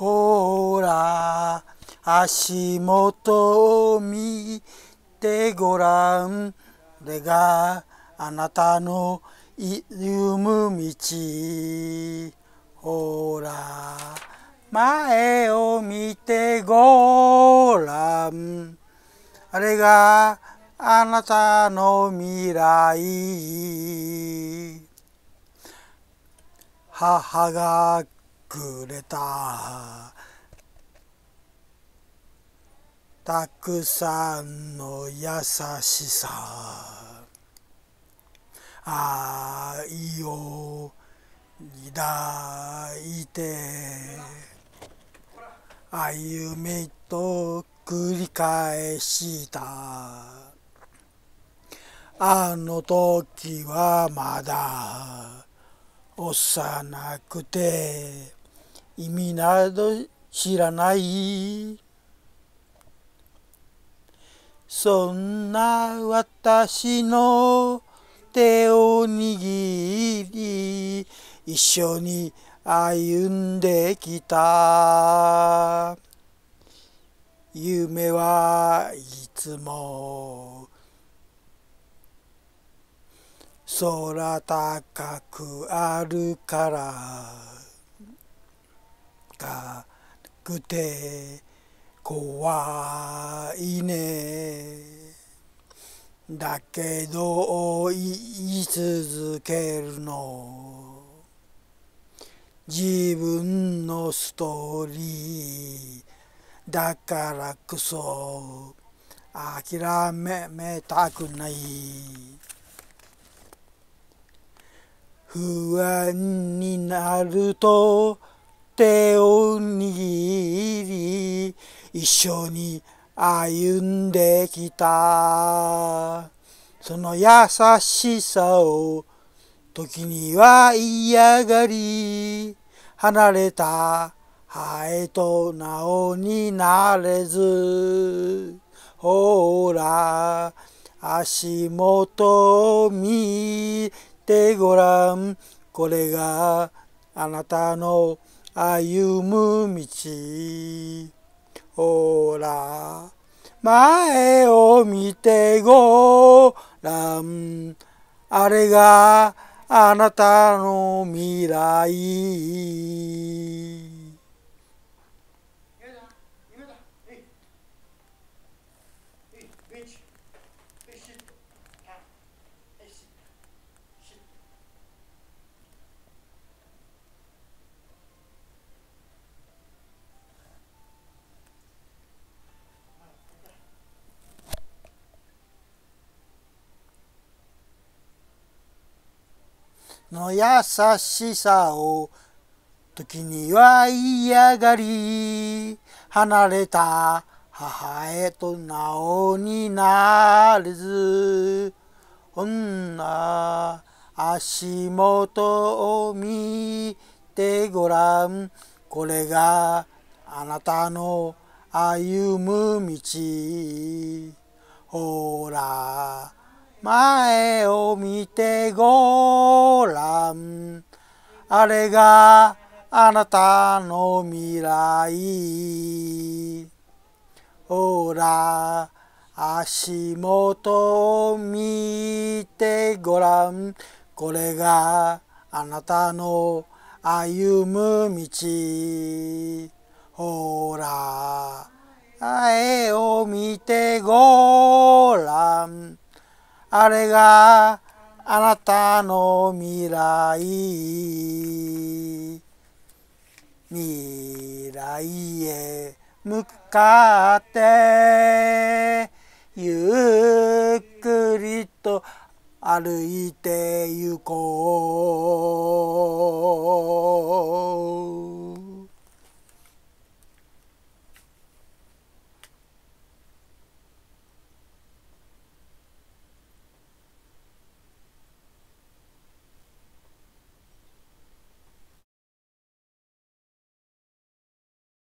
ほら、足元を見てごらん。これがあなたの歩む道。ほら、前を見てごらん。あれがあなたの未来。母がくれたたくさんの優しさ愛を抱いて歩みと繰り返したあの時はまだ幼くて意味など知らないそんな私の手を握り一緒に歩んできた夢はいつも空高くあるからかくて怖いねだけど言い続けるの自分のストーリーだからこそ諦めたくない不安になると手を握り一緒に歩んできたその優しさを時には嫌がり離れたハエとなおになれずほら足元を見てごらんこれがあなたの歩む道ほら前を見てごらんあれがあなたの未来の優しさを時には嫌がり離れた母へとなおになれず女足元を見てごらんこれがあなたの歩む道ほら前を見てごらん。あれがあなたの未来。ほら、足元を見てごらん。これがあなたの歩む道。ほら、前を見てごらん。あれがあなたの未来未来へ向かってゆっくりと歩いてゆこう